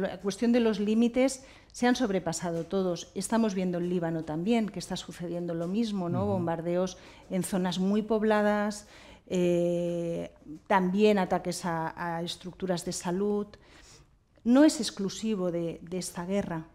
la cuestión de los límites se han sobrepasado todos. Estamos viendo en Líbano también que está sucediendo lo mismo, ¿no? Bombardeos en zonas muy pobladas, eh, también ataques a, estructuras de salud. No es exclusivo de esta guerra.